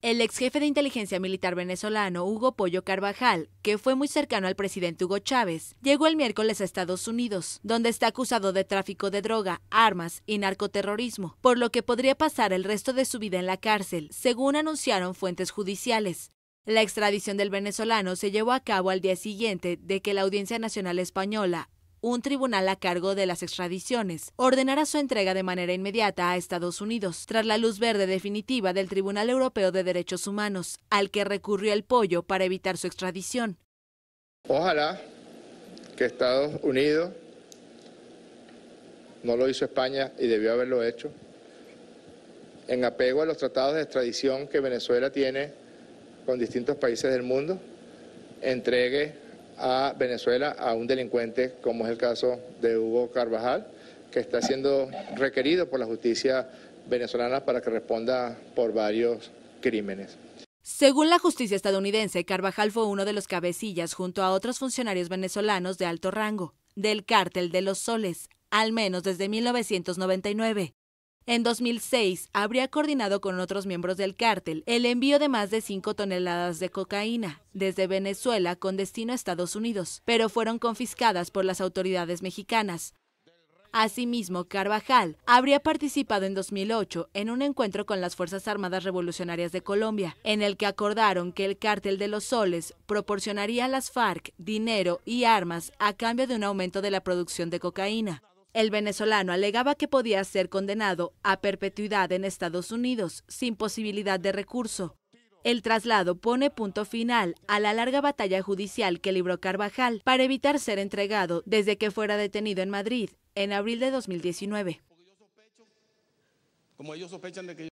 El ex jefe de inteligencia militar venezolano Hugo Pollo Carvajal, que fue muy cercano al presidente Hugo Chávez, llegó el miércoles a Estados Unidos, donde está acusado de tráfico de droga, armas y narcoterrorismo, por lo que podría pasar el resto de su vida en la cárcel, según anunciaron fuentes judiciales. La extradición del venezolano se llevó a cabo al día siguiente de que la Audiencia Nacional Española un tribunal a cargo de las extradiciones ordenará su entrega de manera inmediata a Estados Unidos, tras la luz verde definitiva del Tribunal Europeo de Derechos Humanos, al que recurrió el pollo para evitar su extradición. Ojalá que Estados Unidos, no lo hizo España y debió haberlo hecho, en apego a los tratados de extradición que Venezuela tiene con distintos países del mundo, entregue a Venezuela a un delincuente como es el caso de Hugo Carvajal, que está siendo requerido por la justicia venezolana para que responda por varios crímenes. Según la justicia estadounidense, Carvajal fue uno de los cabecillas junto a otros funcionarios venezolanos de alto rango del cártel de los soles, al menos desde 1999. En 2006, habría coordinado con otros miembros del cártel el envío de más de 5 toneladas de cocaína desde Venezuela con destino a Estados Unidos, pero fueron confiscadas por las autoridades mexicanas. Asimismo, Carvajal habría participado en 2008 en un encuentro con las Fuerzas Armadas Revolucionarias de Colombia, en el que acordaron que el cártel de los soles proporcionaría a las FARC dinero y armas a cambio de un aumento de la producción de cocaína. El venezolano alegaba que podía ser condenado a perpetuidad en Estados Unidos sin posibilidad de recurso. El traslado pone punto final a la larga batalla judicial que libró Carvajal para evitar ser entregado desde que fuera detenido en Madrid en abril de 2019. Como ellos sospechan de